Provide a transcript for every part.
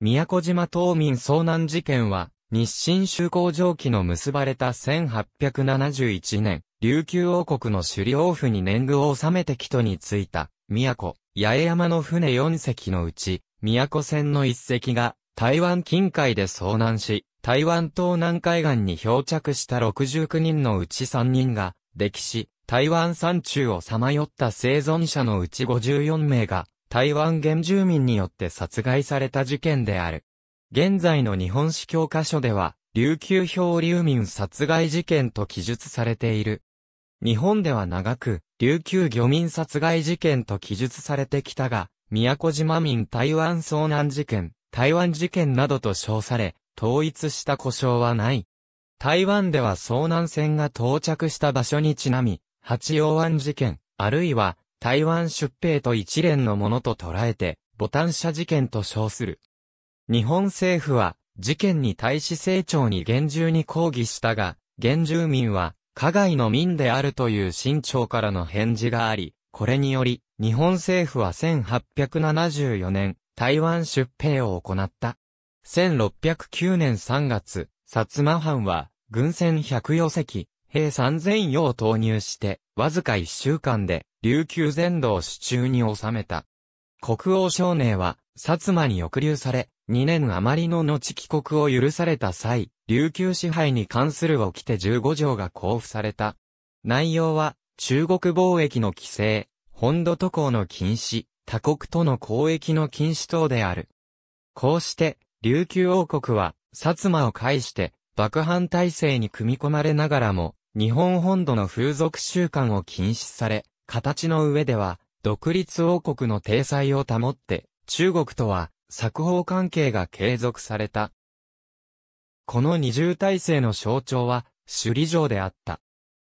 宮古島島民遭難事件は、日清修好蒸記の結ばれた1871年、琉球王国の首里王府に年貢を納めて帰途に着いた、宮古、八重山の船4隻のうち、宮古船の1隻が、台湾近海で遭難し、台湾東南海岸に漂着した69人のうち3人が、溺死、台湾山中をさまよった生存者のうち54名が、台湾原住民によって殺害された事件である。現在の日本史教科書では、琉球漂流民殺害事件と記述されている。日本では長く、琉球漁民殺害事件と記述されてきたが、宮古島民台湾遭難事件、台湾事件などと称され、統一した故障はない。台湾では遭難船が到着した場所にちなみ、八王湾事件、あるいは台湾出兵と一連のものと捉えて、ボタン社事件と称する。日本政府は、事件に対し成長に厳重に抗議したが、原住民は、加害の民であるという新潮からの返事があり、これにより、日本政府は1874年、台湾出兵を行った。1609年3月、薩摩藩は、軍船104隻、兵3000を投入して、わずか1週間で、琉球全土を手中に収めた。国王少年は、薩摩に抑留され、2年余りの後帰国を許された際、琉球支配に関する起きて15条が交付された。内容は、中国貿易の規制、本土渡航の禁止、他国との交易の禁止等である。こうして、琉球王国は、薩摩を介して、爆破体制に組み込まれながらも、日本本土の風俗習慣を禁止され、形の上では、独立王国の体裁を保って、中国とは、作法関係が継続された。この二重体制の象徴は、首里城であった。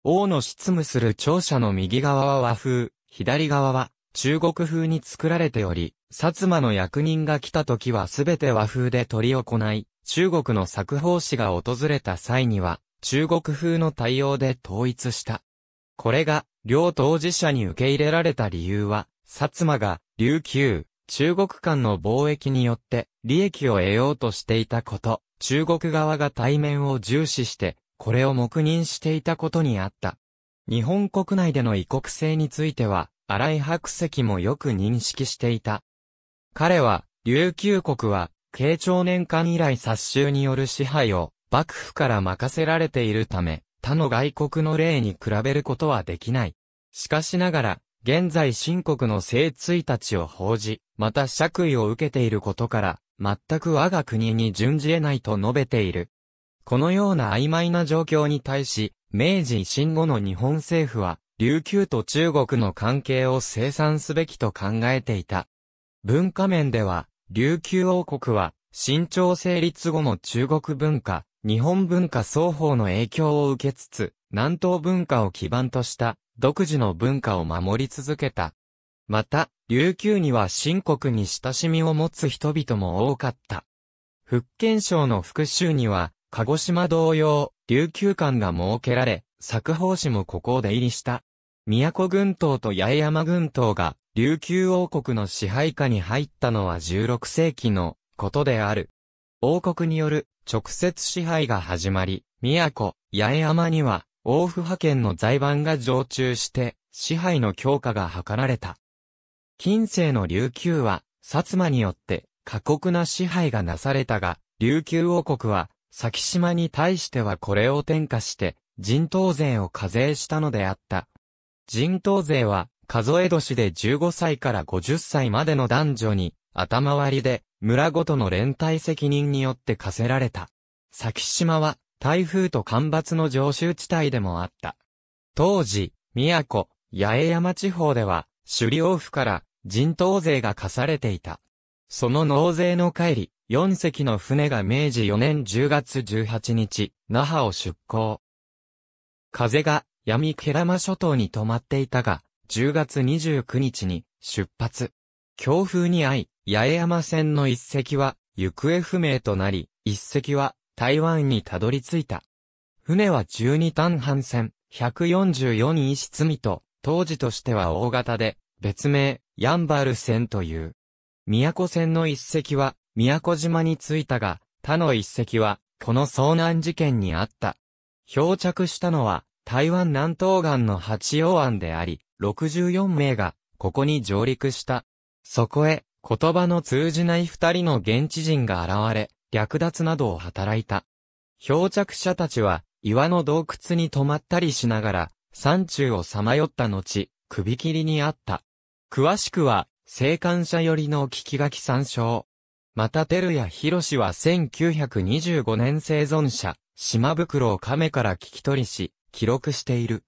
王の執務する庁舎の右側は和風、左側は中国風に作られており、薩摩の役人が来た時はすべて和風で取り行い、中国の作法師が訪れた際には、中国風の対応で統一した。これが、両当事者に受け入れられた理由は、薩摩が、琉球、中国間の貿易によって、利益を得ようとしていたこと、中国側が対面を重視して、これを黙認していたことにあった。日本国内での異国性については、荒井白石もよく認識していた。彼は、琉球国は、慶長年間以来殺襲による支配を、幕府から任せられているため、他の外国の例に比べることはできない。しかしながら、現在新国の聖追たちを報じ、また爵位を受けていることから、全く我が国に準じ得ないと述べている。このような曖昧な状況に対し、明治維新後の日本政府は、琉球と中国の関係を清算すべきと考えていた。文化面では、琉球王国は、新朝成立後の中国文化、日本文化双方の影響を受けつつ、南東文化を基盤とした独自の文化を守り続けた。また、琉球には新国に親しみを持つ人々も多かった。福建省の福州には、鹿児島同様、琉球館が設けられ、作法師もここを出入りした。宮古群島と八重山群島が、琉球王国の支配下に入ったのは16世紀のことである。王国による直接支配が始まり、宮古、八重山には王府派遣の財番が常駐して、支配の強化が図られた。近世の琉球は、薩摩によって過酷な支配がなされたが、琉球王国は、先島に対してはこれを転嫁して、人頭税を課税したのであった。人頭税は、数え年で15歳から50歳までの男女に、頭割りで、村ごとの連帯責任によって課せられた。先島は、台風と干ばつの常習地帯でもあった。当時、宮古、八重山地方では、首里王府から人頭税が課されていた。その納税の帰り、4隻の船が明治4年10月18日、那覇を出港。風が闇ケラマ諸島に止まっていたが、10月29日に出発。強風に遭い、八重山線の一隻は行方不明となり、一隻は台湾にたどり着いた。船は12単帆船、144一室みと、当時としては大型で、別名、ヤンバル船という。宮古船の一隻は、宮古島に着いたが、他の一隻は、この遭難事件にあった。漂着したのは、台湾南東岸の八王湾であり、64名が、ここに上陸した。そこへ、言葉の通じない二人の現地人が現れ、略奪などを働いた。漂着者たちは、岩の洞窟に泊まったりしながら、山中をさまよった後、首切りにあった。詳しくは、生還者寄りの聞き書き参照。また、照屋博士は1925年生存者、島袋を亀から聞き取りし、記録している。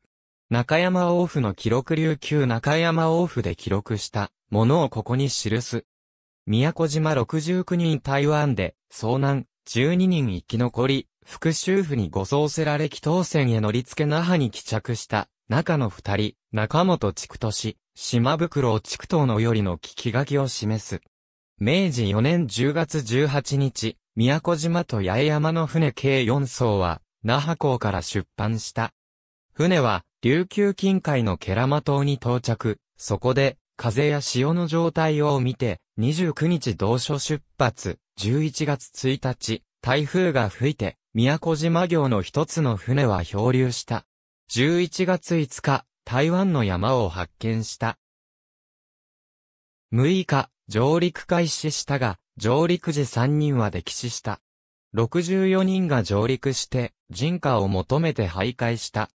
中山王府の記録琉球中山王府で記録したものをここに記す。宮古島69人台湾で、遭難、12人生き残り、復州府に護送せられ祈祷船へ乗り付け那覇に帰着した、中の二人、中本地区都市、島袋地区等のよりの聞き書きを示す。明治4年10月18日、宮古島と八重山の船計4艘は、那覇港から出版した。船は、琉球近海のケラマ島に到着、そこで、風や潮の状態を見て、29日同所出発、11月1日、台風が吹いて、宮古島行の一つの船は漂流した。11月5日、台湾の山を発見した。6日、上陸開始したが、上陸時3人は溺死した。64人が上陸して、人家を求めて徘徊した。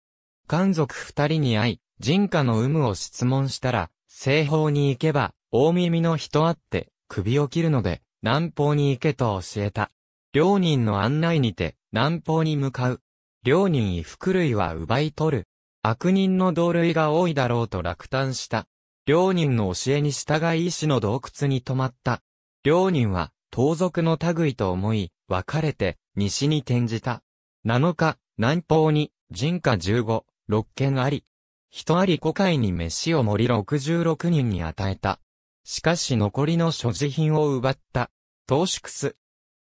漢族2人に会い、人家の有無を質問したら、西方に行けば、大耳の人あって、首を切るので、南方に行けと教えた。両人の案内にて、南方に向かう。両人衣服類は奪い取る。悪人の同類が多いだろうと落胆した。両人の教えに従い医師の洞窟に泊まった。両人は、盗賊の類と思い、別れて、西に転じた。7日、南方に、人家15、6軒あり。人あり古海に飯を盛り66人に与えた。しかし残りの所持品を奪った。投宿す。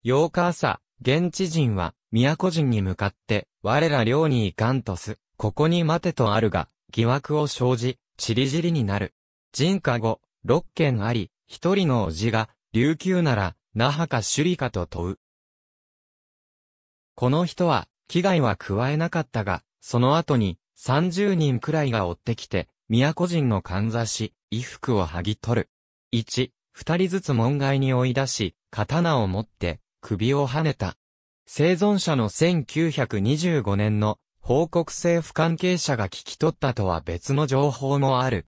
8日朝、現地人は、都人に向かって、我ら寮に行かんとす。ここに待てとあるが、疑惑を生じ、散り散りになる。人家後、六件あり、一人のおじが、琉球なら、那覇か首里かと問う。この人は、危害は加えなかったが、その後に、三十人くらいが追ってきて、都人のかんざし、衣服を剥ぎ取る。一、二人ずつ門外に追い出し、刀を持って、首を跳ねた。生存者の1925年の報告政府関係者が聞き取ったとは別の情報もある。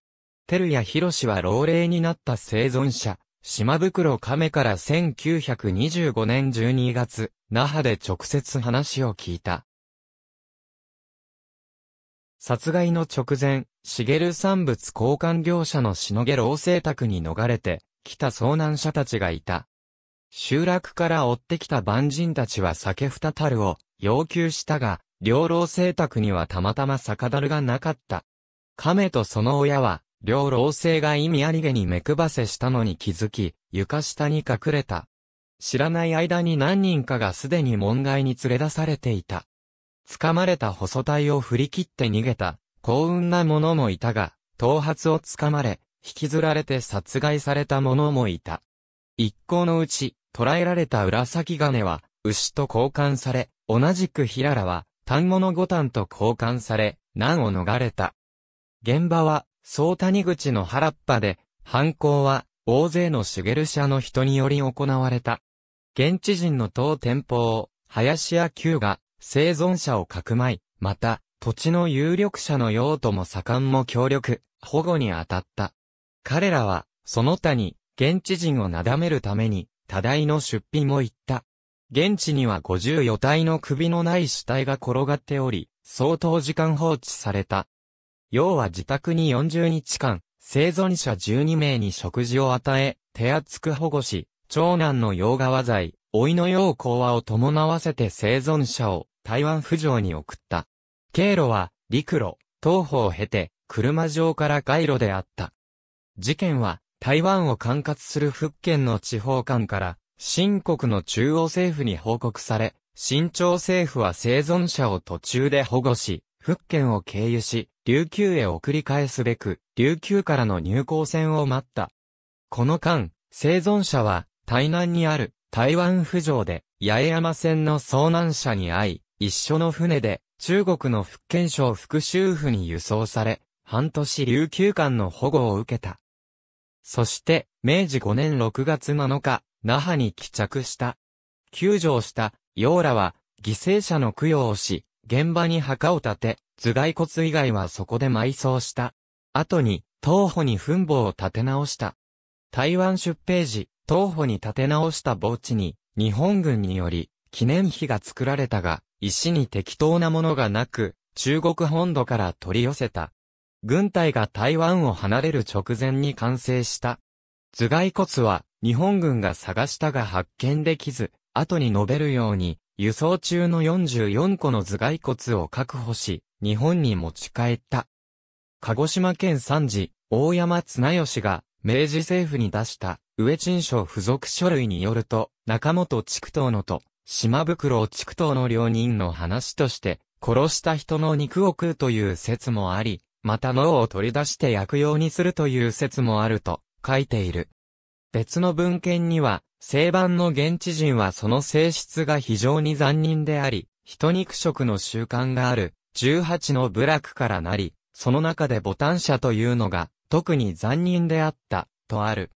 照屋シは老齢になった生存者、島袋亀から1925年12月、那覇で直接話を聞いた。殺害の直前、茂産物交換業者のしのげ老生宅に逃れて、来た遭難者たちがいた。集落から追ってきた万人たちは酒二樽を要求したが、両老生宅にはたまたま酒樽がなかった。亀とその親は、両老生が意味ありげに目くばせしたのに気づき、床下に隠れた。知らない間に何人かがすでに門外に連れ出されていた。掴まれた細体を振り切って逃げた、幸運な者もいたが、頭髪を掴まれ、引きずられて殺害された者もいた。一行のうち、捕らえられた紫金は、牛と交換され、同じく平良は、単語の五単と交換され、難を逃れた。現場は、総谷口の原っぱで、犯行は、大勢のシュゲル社の人により行われた。現地人の当店舗を、林家久が、生存者をかくまい、また、土地の有力者の用途も盛んも協力、保護に当たった。彼らは、その他に、現地人をなだめるために、多大の出費も行った。現地には50余体の首のない死体が転がっており、相当時間放置された。要は自宅に40日間、生存者12名に食事を与え、手厚く保護し、長男の洋川剤、老いの洋講話を伴わせて生存者を台湾浮上に送った。経路は、陸路、東方を経て、車上から街路であった。事件は、台湾を管轄する福建の地方官から、新国の中央政府に報告され、新朝政府は生存者を途中で保護し、福建を経由し、琉球へ送り返すべく、琉球からの入港船を待った。この間、生存者は、台南にある台湾浮上で、八重山線の遭難者に会い、一緒の船で、中国の福建省福州府に輸送され、半年琉球間の保護を受けた。そして、明治5年6月7日、那覇に帰着した。救助をした、ヨーラは、犠牲者の供養をし、現場に墓を建て、頭蓋骨以外はそこで埋葬した。後に、東保に墳墓を建て直した。台湾出兵時、東保に建て直した墓地に、日本軍により、記念碑が作られたが、石に適当なものがなく、中国本土から取り寄せた。軍隊が台湾を離れる直前に完成した。頭蓋骨は日本軍が探したが発見できず、後に述べるように、輸送中の44個の頭蓋骨を確保し、日本に持ち帰った。鹿児島県三次、大山綱吉が、明治政府に出した、上陳書付属書類によると、中本畜頭のと、島袋を畜頭の両人の話として、殺した人の肉を食うという説もあり、また脳を取り出して薬用にするという説もあると書いている。別の文献には、西版の現地人はその性質が非常に残忍であり、人肉食の習慣がある、18の部落からなり、その中でボタン社というのが、特に残忍であった、とある。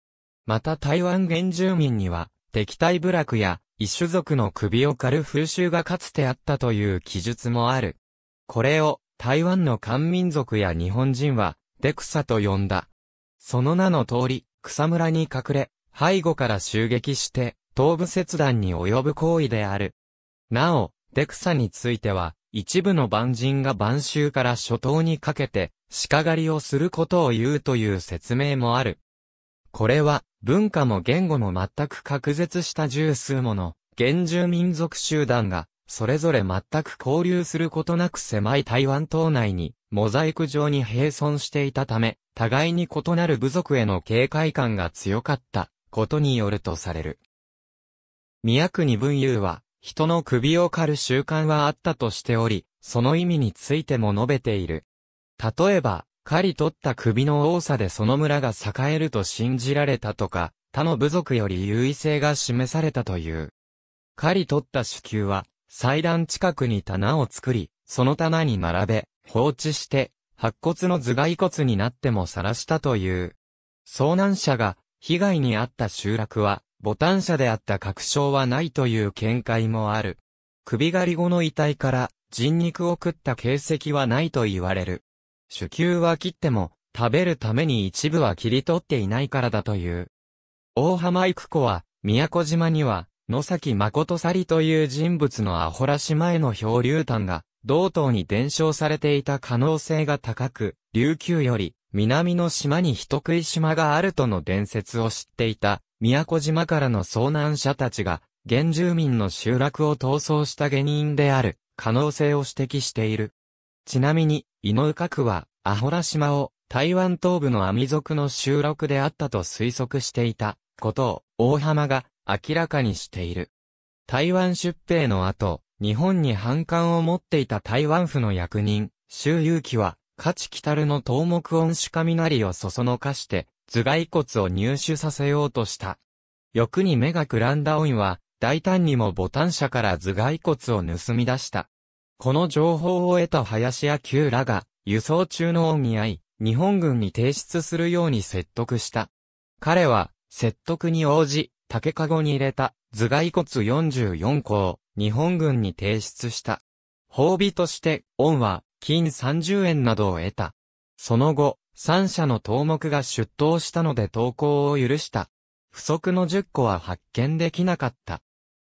また台湾原住民には、敵対部落や、一種族の首を狩る風習がかつてあったという記述もある。これを台湾の漢民族や日本人は、デクサと呼んだ。その名の通り、草むらに隠れ、背後から襲撃して、頭部切断に及ぶ行為である。なお、デクサについては、一部の万人が晩秋から初頭にかけて、鹿狩りをすることを言うという説明もある。これは、文化も言語も全く隔絶した十数もの、原住民族集団が、それぞれ全く交流することなく狭い台湾島内に、モザイク状に並存していたため、互いに異なる部族への警戒感が強かった、ことによるとされる。宮国文雄は、人の首を狩る習慣はあったとしており、その意味についても述べている。例えば、狩り取った首の多さでその村が栄えると信じられたとか、他の部族より優位性が示されたという。狩り取った子宮は、祭壇近くに棚を作り、その棚に並べ、放置して、白骨の頭蓋骨になっても晒したという。遭難者が、被害に遭った集落は、ボタン車であった確証はないという見解もある。首狩り後の遺体から人肉を食った形跡はないと言われる。主球は切っても、食べるために一部は切り取っていないからだという。大浜育子は、宮古島には、野崎誠さりという人物のアホら島への漂流炭が、同等に伝承されていた可能性が高く、琉球より、南の島に人食い島があるとの伝説を知っていた、宮古島からの遭難者たちが、原住民の集落を逃走した下人である、可能性を指摘している。ちなみに、井上閣は、アホラ島を台湾東部のアミ族の収録であったと推測していたことを大浜が明らかにしている。台湾出兵の後、日本に反感を持っていた台湾府の役人、周遊記は、価値来るの東木恩主雷をそそのかして、頭蓋骨を入手させようとした。欲に目がくらんだ恩は、大胆にもボタン車から頭蓋骨を盗み出した。この情報を得た林家久らが、輸送中の恩に会い、日本軍に提出するように説得した。彼は、説得に応じ、竹籠に入れた頭蓋骨44個を日本軍に提出した。褒美として、恩は金30円などを得た。その後、三社の頭目が出頭したので投稿を許した。不足の10個は発見できなかった。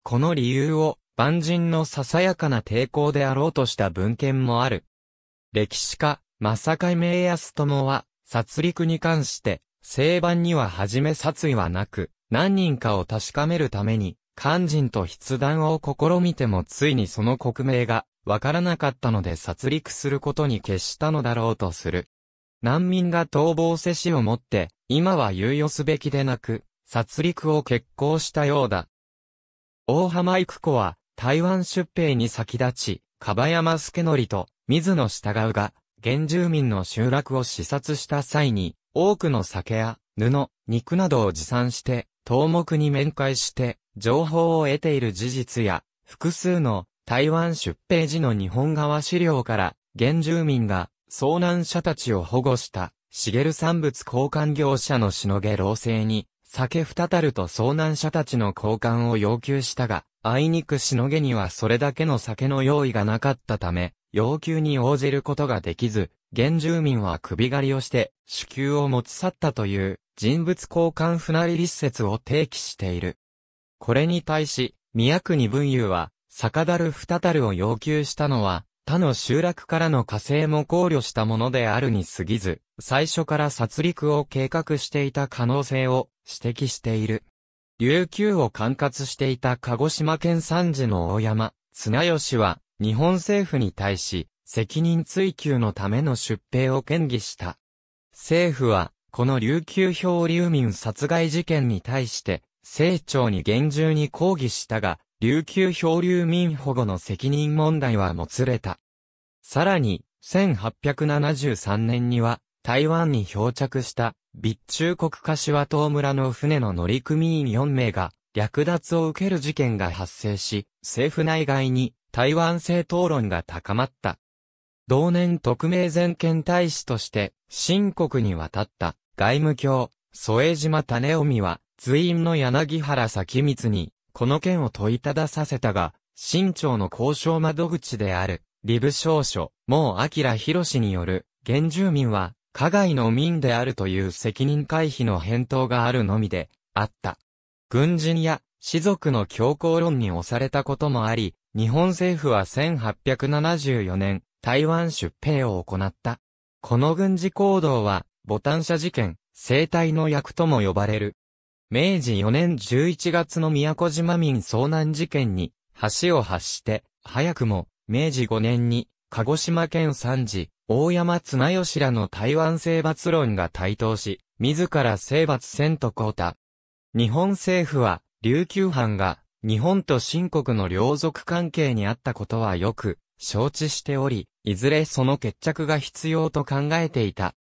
この理由を、万人のささやかな抵抗であろうとした文献もある。歴史家、正海明康もは、殺戮に関して、正版にははじめ殺意はなく、何人かを確かめるために、肝心と筆談を試みてもついにその国名が、わからなかったので殺戮することに決したのだろうとする。難民が逃亡せしをもって、今は猶予すべきでなく、殺戮を決行したようだ。大浜育子は、台湾出兵に先立ち、かばやますけのりと水野従うが、原住民の集落を視察した際に、多くの酒や布、肉などを持参して、東目に面会して、情報を得ている事実や、複数の台湾出兵時の日本側資料から、原住民が遭難者たちを保護した、茂産物交換業者のしのげ老生に、酒二たると遭難者たちの交換を要求したが、あいにくしのげにはそれだけの酒の用意がなかったため、要求に応じることができず、原住民は首狩りをして、主給を持ち去ったという、人物交換船り立説を提起している。これに対し、宮国文雄は、酒だる二たるを要求したのは、他の集落からの火星も考慮したものであるに過ぎず、最初から殺戮を計画していた可能性を指摘している。琉球を管轄していた鹿児島県三次の大山、綱吉は、日本政府に対し、責任追及のための出兵を建議した。政府は、この琉球漂流民殺害事件に対して、清庁に厳重に抗議したが、琉球漂流民保護の責任問題はもつれた。さらに、1873年には、台湾に漂着した備中国柏島村の船の乗組員4名が略奪を受ける事件が発生し、政府内外に台湾政討論が高まった。同年特命全権大使として、新国に渡った外務卿、添島種臣は、随員の柳原咲光に、この件を問いたださせたが、新朝の交渉窓口である、リブ少書、もう明氏による、原住民は、加害の民であるという責任回避の返答があるのみで、あった。軍人や士族の強硬論に押されたこともあり、日本政府は1874年、台湾出兵を行った。この軍事行動は、ボタン社事件、生態の役とも呼ばれる。明治4年11月の宮古島民遭難事件に、橋を発して、早くも、明治5年に、鹿児島県三次、大山綱吉らの台湾征伐論が台頭し、自ら征伐せんとこうた。日本政府は、琉球藩が、日本と新国の両族関係にあったことはよく、承知しており、いずれその決着が必要と考えていた。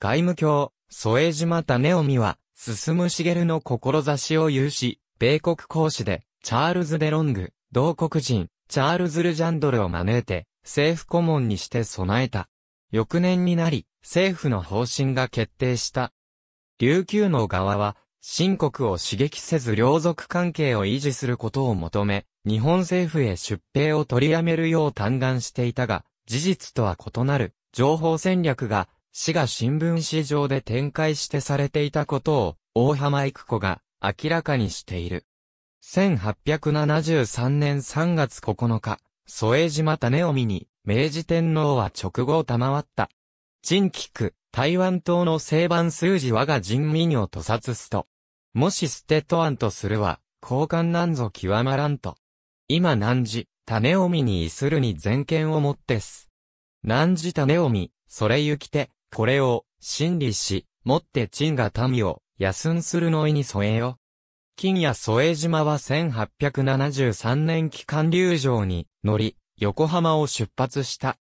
外務卿、添江島種臣は、進む茂の志を有し、米国公使で、チャールズ・デロング、同国人、チャールズ・ルジャンドルを招いて、政府顧問にして備えた。翌年になり、政府の方針が決定した。琉球の側は、新国を刺激せず両族関係を維持することを求め、日本政府へ出兵を取りやめるよう嘆願していたが、事実とは異なる情報戦略が、市が新聞紙上で展開してされていたことを、大浜育子が明らかにしている。1873年3月9日、添島種見に明治天皇は直後を賜った。陳菊、台湾島の西番数字我が人民を屠殺すと。もし捨てと案とするは、交換なんぞ極まらんと。今何時、種を見にいするに全権をもってす。何時種を見、それゆきて、これを、真理し、もって陳が民を、休んするのいに添えよ。金谷添え島は1873年期間流上に乗り、横浜を出発した。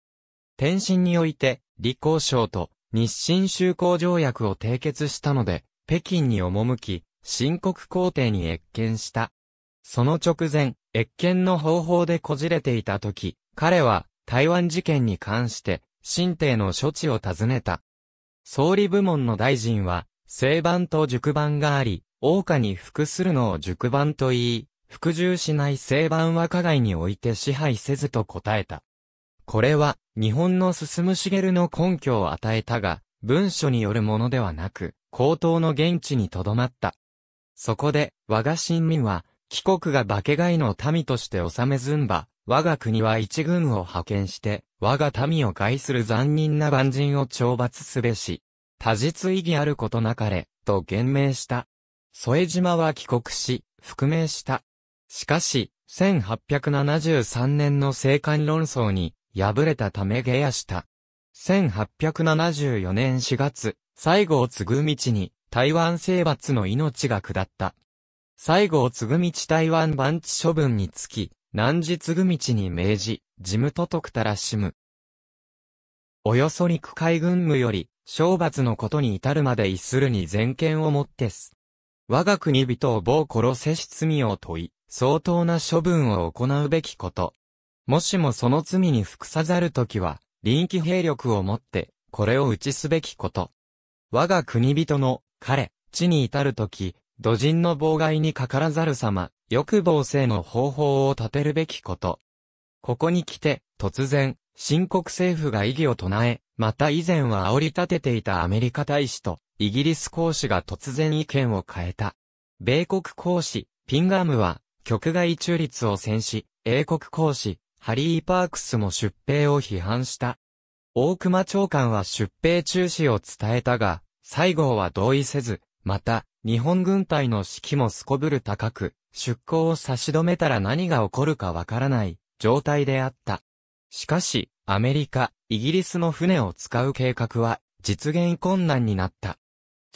転身において、李光省と日清修好条約を締結したので、北京に赴き、新国皇帝に越見した。その直前、越見の方法でこじれていた時、彼は台湾事件に関して、新帝の処置を尋ねた。総理部門の大臣は、正版と熟版があり、王家に服するのを熟版と言い、服従しない西番は加害において支配せずと答えた。これは、日本の進む茂の根拠を与えたが、文書によるものではなく、高等の現地に留まった。そこで、我が親民は、帰国が化け害の民として治めずんば、我が国は一軍を派遣して、我が民を害する残忍な万人を懲罰すべし、多実意義あることなかれ、と言明した。添島は帰国し、復命した。しかし、1873年の政官論争に敗れたため下野した。1874年4月、西郷継ぐ道に台湾征伐の命が下った。西郷継ぐ道台湾番地処分につき、南寺継ぐ道に命じ、事務都督たらしむ。およそ陸海軍務より、懲罰のことに至るまで一するに全権をもってす。我が国人を棒殺せし罪を問い、相当な処分を行うべきこと。もしもその罪に服さざるときは、臨機兵力をもって、これを打ちすべきこと。我が国人の、彼、地に至るとき、土人の妨害にかからざる様、欲望性の方法を立てるべきこと。ここに来て、突然、新国政府が異議を唱え、また以前は煽り立てていたアメリカ大使と、イギリス公使が突然意見を変えた。米国公使、ピンガムは、局外中立を戦し、英国公使、ハリー・パークスも出兵を批判した。大熊長官は出兵中止を伝えたが、西郷は同意せず、また、日本軍隊の士気もすこぶる高く、出港を差し止めたら何が起こるかわからない状態であった。しかし、アメリカ、イギリスの船を使う計画は実現困難になった。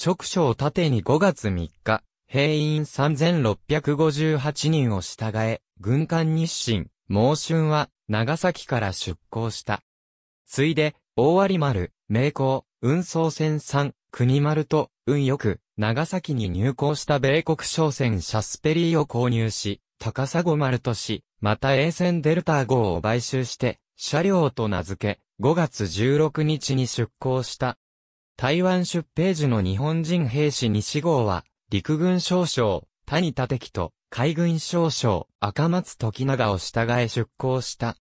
直所を縦に5月3日、兵員3658人を従え、軍艦日清、猛春は、長崎から出港した。ついで、大有丸、名港、運送船3、国丸と、運よく、長崎に入港した米国商船シャスペリーを購入し、高砂丸とし、また衛船デルタ号を買収して、車両と名付け、5月16日に出港した。台湾出兵時の日本人兵士西号は、陸軍少将、谷立樹と海軍少将、赤松時長を従え出航した。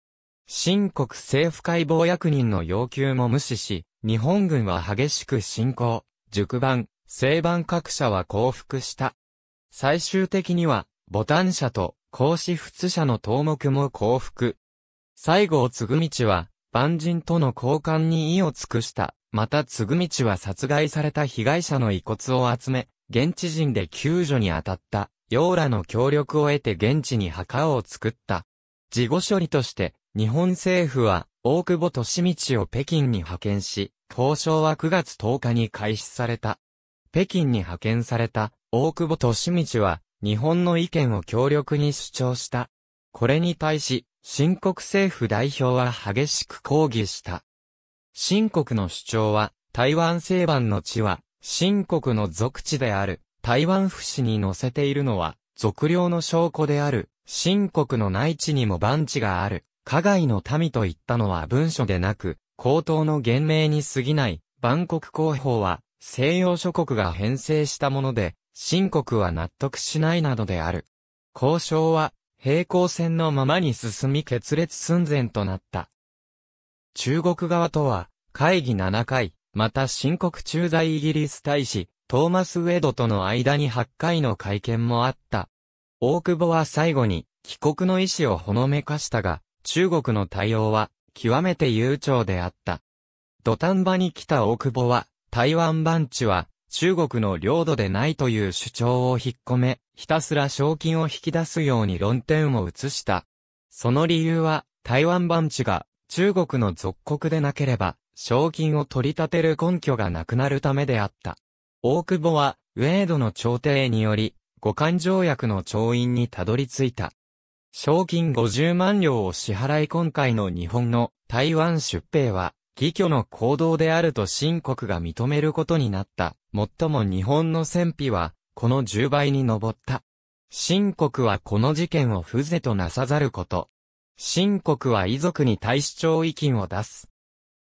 新国政府解剖役人の要求も無視し、日本軍は激しく進行、熟番、西番各社は降伏した。最終的には、ボタン社と孔子仏社の頭目も降伏。西郷継道は、万人との交換に意を尽くした。また継道は殺害された被害者の遺骨を集め、現地人で救助に当たった、ヨーラの協力を得て現地に墓を作った。事後処理として、日本政府は、大久保利道を北京に派遣し、交渉は9月10日に開始された。北京に派遣された、大久保利道は、日本の意見を強力に主張した。これに対し、新国政府代表は激しく抗議した。新国の主張は、台湾西番の地は、新国の属地である台湾府市に載せているのは、属領の証拠である、新国の内地にも番地がある、加害の民といったのは文書でなく、口頭の言明に過ぎない、万国公法は、西洋諸国が編成したもので、新国は納得しないなどである。交渉は、平行線のままに進み決裂寸前となった。中国側とは、会議7回、また深刻駐在イギリス大使、トーマス・ウェドとの間に8回の会見もあった。大久保は最後に、帰国の意思をほのめかしたが、中国の対応は、極めて悠長であった。土壇場に来た大久保は、台湾番地は、中国の領土でないという主張を引っ込め、ひたすら賞金を引き出すように論点を移した。その理由は、台湾番地が中国の属国でなければ、賞金を取り立てる根拠がなくなるためであった。大久保は、ウェードの調停により、五感条約の調印にたどり着いた。賞金50万両を支払い今回の日本の台湾出兵は、義挙の行動であると新国が認めることになった。もっとも日本の戦費は、この10倍に上った。新国はこの事件を不是となさざること。新国は遺族に対し懲役金を出す。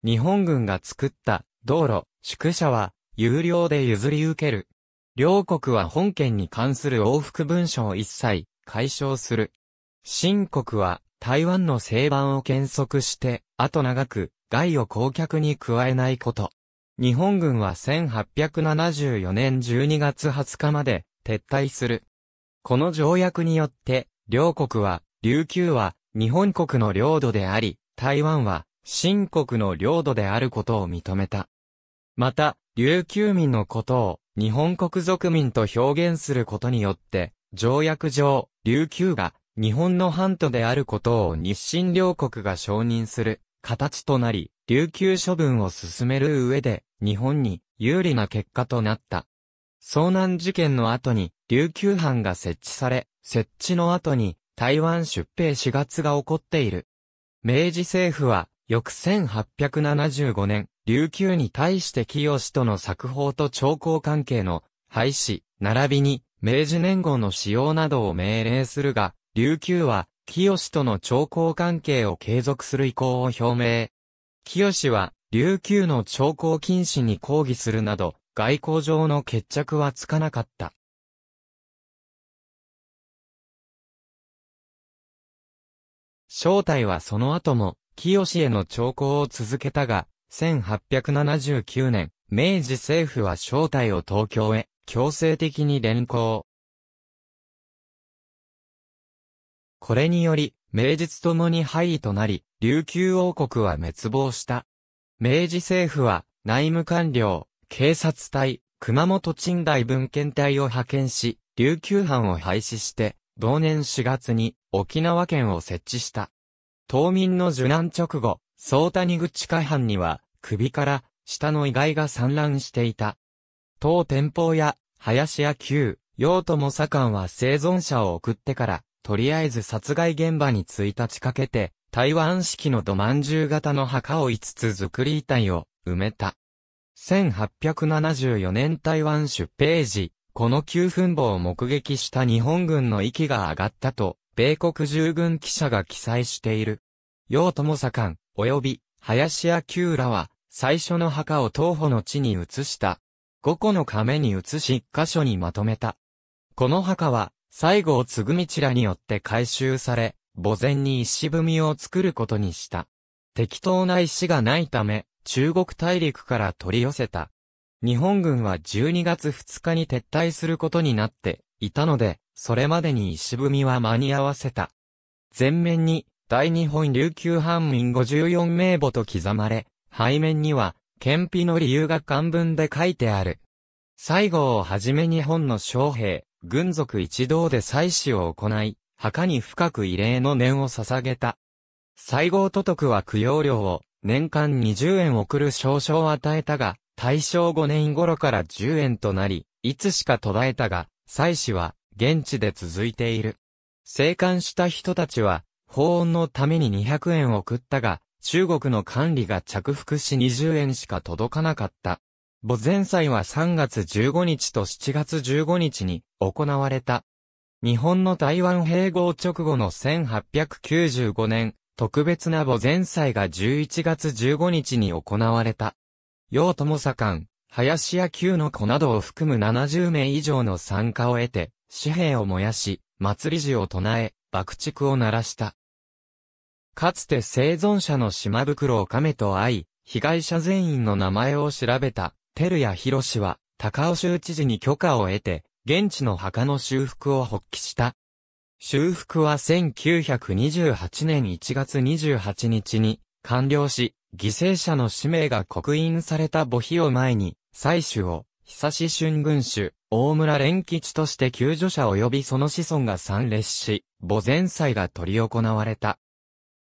日本軍が作った道路、宿舎は有料で譲り受ける。両国は本県に関する往復文書を一切解消する。新国は台湾の西盤を検則して、後長く害を公客に加えないこと。日本軍は1874年12月20日まで撤退する。この条約によって、両国は、琉球は日本国の領土であり、台湾は新国の領土であることを認めた。また、琉球民のことを日本国族民と表現することによって、条約上、琉球が日本の半島であることを日清両国が承認する形となり、琉球処分を進める上で日本に有利な結果となった。遭難事件の後に琉球藩が設置され、設置の後に台湾出兵4月が起こっている。明治政府は翌1875年、琉球に対して清との作法と朝貢関係の廃止、並びに明治年号の使用などを命令するが、琉球は清との朝貢関係を継続する意向を表明。清は琉球の朝貢禁止に抗議するなど、外交上の決着はつかなかった。正体はその後も、清への徴工を続けたが、1879年、明治政府は正体を東京へ、強制的に連行。これにより、明治ともに廃位となり、琉球王国は滅亡した。明治政府は、内務官僚、警察隊、熊本賃貸文献隊を派遣し、琉球藩を廃止して、同年4月に沖縄県を設置した。島民の受難直後、総谷口海藩には、首から、下の遺骸が散乱していた。当天保や、林屋旧、用途も左官は生存者を送ってから、とりあえず殺害現場に1日かけて、台湾式の土饅頭型の墓を5つ作り遺体を埋めた。1874年台湾出兵時、この旧墳墓を目撃した日本軍の息が上がったと、米国従軍記者が記載している。楊友盛、及び、林家旧らは、最初の墓を東保の地に移した。5個の亀に移し1箇所にまとめた。この墓は、西郷つぐ道らによって改修され、墓前に石踏みを作ることにした。適当な石がないため、中国大陸から取り寄せた。日本軍は12月2日に撤退することになって、いたので、それまでに石踏みは間に合わせた。前面に、大日本琉球藩民54名簿と刻まれ、背面には、憲費の理由が漢文で書いてある。西郷をはじめ日本の将兵、軍属一同で祭祀を行い、墓に深く慰霊の念を捧げた。西郷都督は供養料を年間20円送る少々を与えたが、大正5年頃から10円となり、いつしか途絶えたが、祭祀は現地で続いている。生還した人たちは、法恩のために200円を送ったが、中国の管理が着服し20円しか届かなかった。墓前祭は3月15日と7月15日に行われた。日本の台湾併合直後の1895年、特別な墓前祭が11月15日に行われた。も友か官、林や旧の子などを含む70名以上の参加を得て、紙幣を燃やし、祭り時を唱え、爆竹を鳴らした。かつて生存者の島袋を亀と会い、被害者全員の名前を調べた、照屋博士は、高尾州知事に許可を得て、現地の墓の修復を発揮した。修復は1928年1月28日に完了し、犠牲者の氏名が刻印された墓碑を前に、採取を、久し春軍主、大村連吉として救助者及びその子孫が参列し、墓前祭が執り行われた。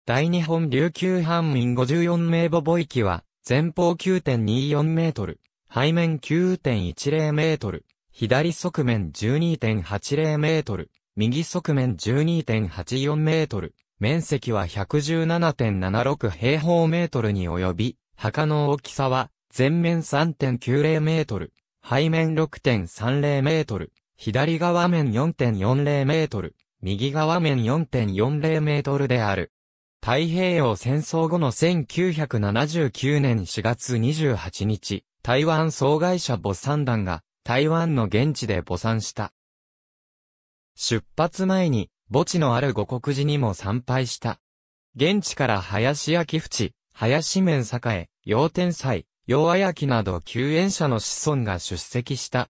大日本琉球藩民54名母母域は、前方9.24メートル、背面9.10メートル、左側面12.80メートル、右側面12.84メートル、面積は117.76平方メートルに及び、墓の大きさは前面3.90メートル、背面6.30メートル、左側面4.40メートル、右側面4.40メートルである。太平洋戦争後の1979年4月28日、台湾総会社母産団が台湾の現地で母産した。出発前に墓地のある五国寺にも参拝した。現地から林明淵、林面栄、陽天祭、弱焼きなど救援者の子孫が出席した。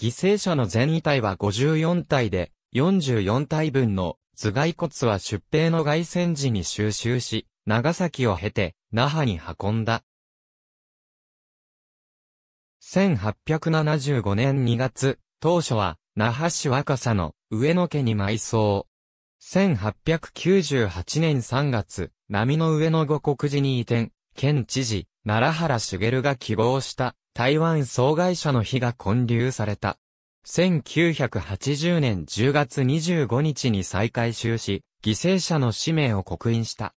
犠牲者の全遺体は54体で、44体分の頭蓋骨は出兵の外戦時に収集し、長崎を経て、那覇に運んだ。1875年2月、当初は、那覇市若狭の上野家に埋葬。1898年3月、波の上野五国寺に移転、県知事、奈良原茂が希望した台湾総会社の日が建立された。1980年10月25日に再改修し、犠牲者の氏名を刻印した。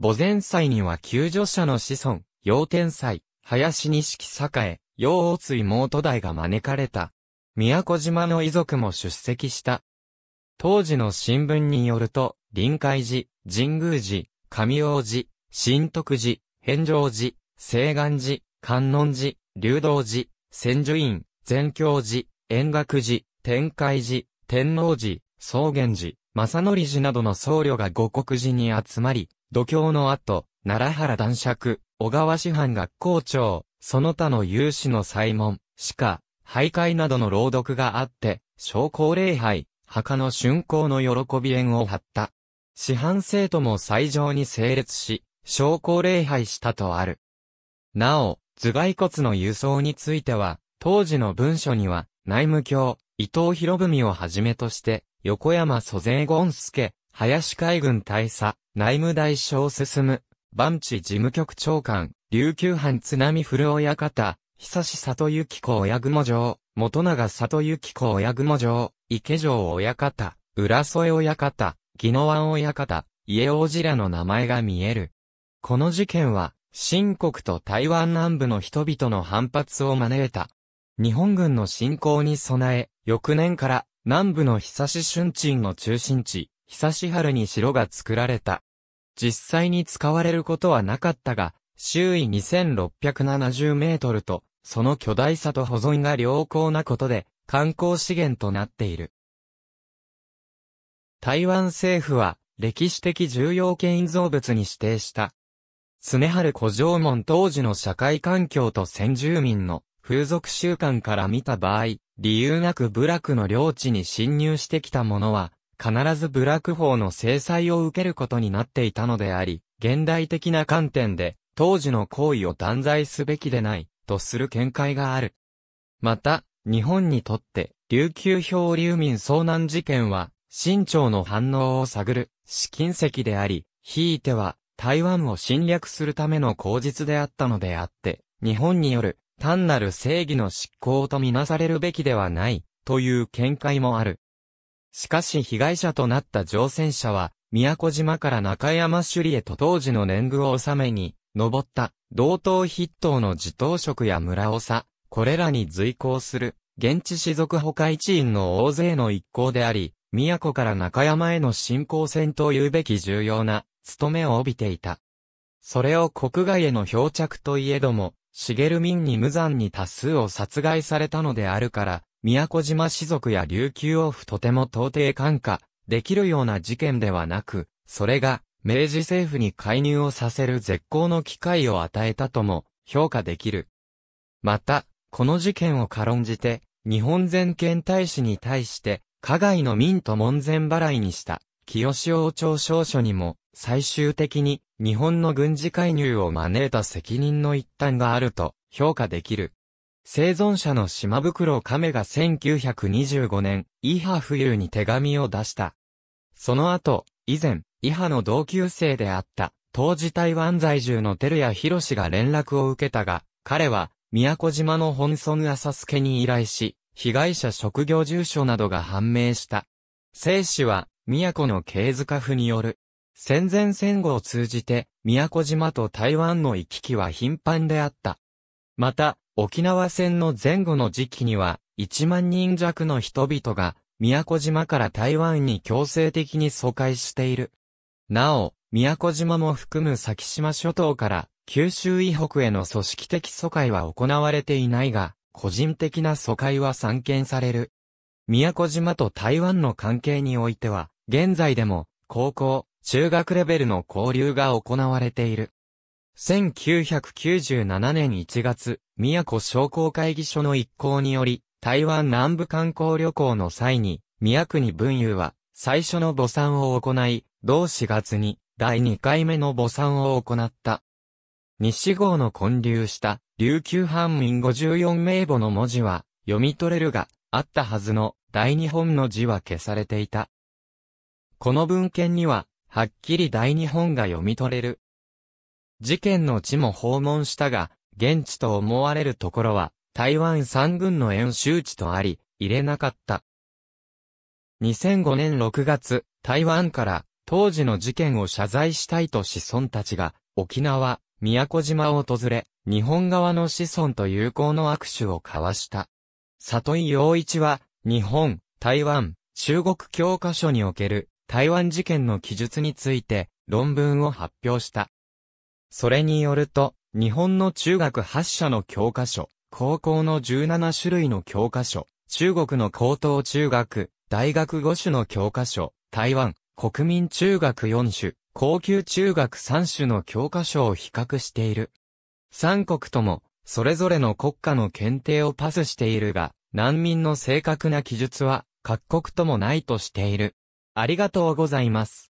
墓前祭には救助者の子孫、陽天祭、林錦栄、陽大津妹代が招かれた。宮古島の遺族も出席した。当時の新聞によると、臨海寺、神宮寺、上王寺、新徳寺、返上寺、西岸寺、観音寺、流動寺、千住院、全教寺、円覚寺、天海寺、天王寺、草原寺、正則寺などの僧侶が五国寺に集まり、土教の後、奈良原男爵、小川師範学校長、その他の有志の祭門、鹿、徘徊などの朗読があって、昇降礼拝、墓の竣工の喜び縁を張った。師範生徒も斎場に整列し、昇降礼拝したとある。なお、頭蓋骨の輸送については、当時の文書には、内務卿、伊藤博文をはじめとして、横山租税権助、林海軍大佐、内務大将進む、番地事務局長官、琉球藩津波古親方、久し里幸子親雲城、元永里幸子親雲城、池城親方、浦添親方、宜野湾親方、家王子らの名前が見える。この事件は、新国と台湾南部の人々の反発を招いた。日本軍の侵攻に備え、翌年から南部の久し春鎮の中心地、久し春に城が作られた。実際に使われることはなかったが、周囲2670メートルと、その巨大さと保存が良好なことで、観光資源となっている。台湾政府は、歴史的重要建造物に指定した、常春古城門当時の社会環境と先住民の風俗習慣から見た場合、理由なく部落の領地に侵入してきた者は、必ず部落法の制裁を受けることになっていたのであり、現代的な観点で、当時の行為を断罪すべきでない、とする見解がある。また、日本にとって、琉球漂流民遭難事件は、清朝の反応を探る、試金石であり、ひいては、台湾を侵略するための口実であったのであって、日本による単なる正義の執行とみなされるべきではない、という見解もある。しかし被害者となった乗船者は、宮古島から中山首里へと当時の年貢を納めに、登った同等筆頭の自頭職や村長、これらに随行する、現地士族保会地員の大勢の一行であり、宮古から中山への進行戦というべき重要な務めを帯びていた。それを国外への漂着といえども、茂民に無残に多数を殺害されたのであるから、宮古島士族や琉球王府とても到底感化できるような事件ではなく、それが明治政府に介入をさせる絶好の機会を与えたとも評価できる。また、この事件を軽んじて、日本全権大使に対して、加害の民と門前払いにした、清志王朝証書にも、最終的に日本の軍事介入を招いた責任の一端があると評価できる。生存者の島袋亀が1925年、イハ富裕に手紙を出した。その後、以前、イハの同級生であった、当時台湾在住の照屋博士が連絡を受けたが、彼は、宮古島の本村浅助に依頼し、被害者職業住所などが判明した。生死は、宮古の経塚府による、戦前戦後を通じて、宮古島と台湾の行き来は頻繁であった。また、沖縄戦の前後の時期には、1万人弱の人々が、宮古島から台湾に強制的に疎開している。なお、宮古島も含む先島諸島から九州以北への組織的疎開は行われていないが、個人的な疎開は散見される。宮古島と台湾の関係においては、現在でも、高校、中学レベルの交流が行われている。1997年1月、宮古商工会議所の一行により、台湾南部観光旅行の際に、宮国文雄は、最初の母産を行い、同4月に、第2回目の母産を行った。西号の混流した、琉球藩民54名簿の文字は、読み取れるが、あったはずの、大日本の字は消されていた。この文献には、はっきり大日本が読み取れる。事件の地も訪問したが、現地と思われるところは、台湾三軍の演習地とあり、入れなかった。2005年6月、台湾から当時の事件を謝罪したいと子孫たちが沖縄、宮古島を訪れ、日本側の子孫と友好の握手を交わした。里井陽一は、日本、台湾、中国教科書における台湾事件の記述について論文を発表した。それによると、日本の中学8社の教科書、高校の17種類の教科書、中国の高等中学、大学5種の教科書、台湾、国民中学4種、高級中学3種の教科書を比較している。3国とも、それぞれの国家の検定をパスしているが、難民の正確な記述は、各国ともないとしている。ありがとうございます。